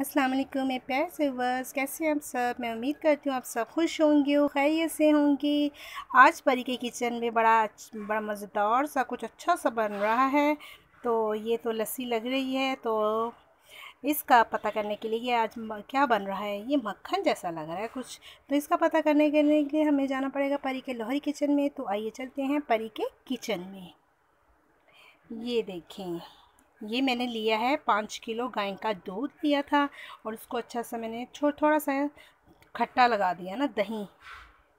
अस्सलाम वालेकुम मेरे प्यार से कैसे हैं आप सब मैं उम्मीद करती हूँ आप सब खुश होंगे खैरियत से होंगी आज परी के किचन में बड़ा बड़ा मज़ेदार सा कुछ अच्छा सा बन रहा है तो ये तो लस्सी लग रही है तो इसका पता करने के लिए आज क्या बन रहा है ये मक्खन जैसा लग रहा है कुछ तो इसका पता करने के लिए हमें जाना पड़ेगा परी के लाहौरी किचन में तो आइए चलते हैं परी के किचन में ये देखें ये मैंने लिया है पाँच किलो गाय का दूध लिया था और इसको अच्छा सा मैंने छो थोड़ा सा खट्टा लगा दिया ना दही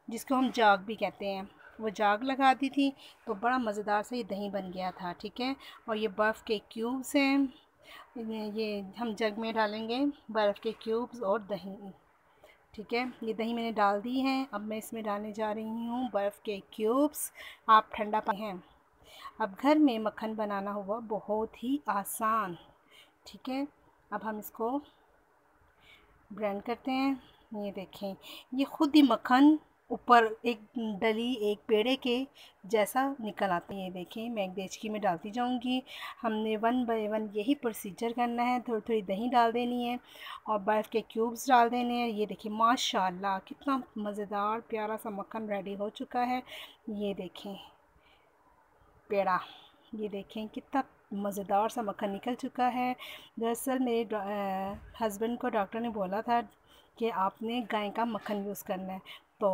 जिसको हम जाग भी कहते हैं वो जाग लगा दी थी तो बड़ा मज़ेदार सा ये दही बन गया था ठीक है और ये बर्फ़ के क्यूब्स हैं ये हम जग में डालेंगे बर्फ़ के क्यूब्स और दही ठीक है ये दही मैंने डाल दी है अब मैं इसमें डालने जा रही हूँ बर्फ़ के क्यूब्स आप ठंडा पाए हैं अब घर में मक्खन बनाना हुआ बहुत ही आसान ठीक है अब हम इसको ब्रेंड करते हैं ये देखें ये ख़ुद ही मक्खन ऊपर एक डली एक पेड़े के जैसा निकल आता है ये देखें मैं एक देचकी में डालती जाऊंगी हमने वन बाय वन यही प्रोसीजर करना है थोड़ी थोड़ी दही डाल देनी है और बर्फ़ के क्यूब्स डाल देने हैं ये देखिए माशाल्लाह कितना मज़ेदार प्यारा सा मक्खन रेडी हो चुका है ये देखें पेड़ा ये देखें कितना मज़ेदार सा मक्खन निकल चुका है दरअसल मेरे हस्बैंड को डॉक्टर ने बोला था कि आपने गाय का मक्खन यूज़ करना है तो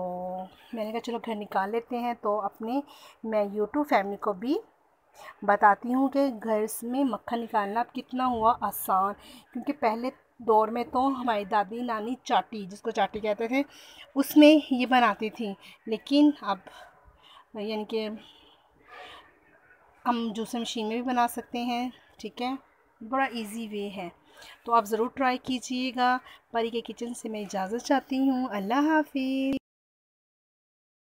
मैंने कहा चलो घर निकाल लेते हैं तो अपने मैं यूट्यूब फैमिली को भी बताती हूँ कि घर में मक्खन निकालना अब कितना हुआ आसान क्योंकि पहले दौर में तो हमारी दादी नानी चाटी जिसको चाटी कहते थे उसमें ये बनाती थी लेकिन अब यानी कि हम जूस मशीन में भी बना सकते हैं ठीक है बड़ा इजी वे है तो आप ज़रूर ट्राई कीजिएगा परी के किचन से मैं इजाज़त चाहती हूँ अल्लाह हाफिज़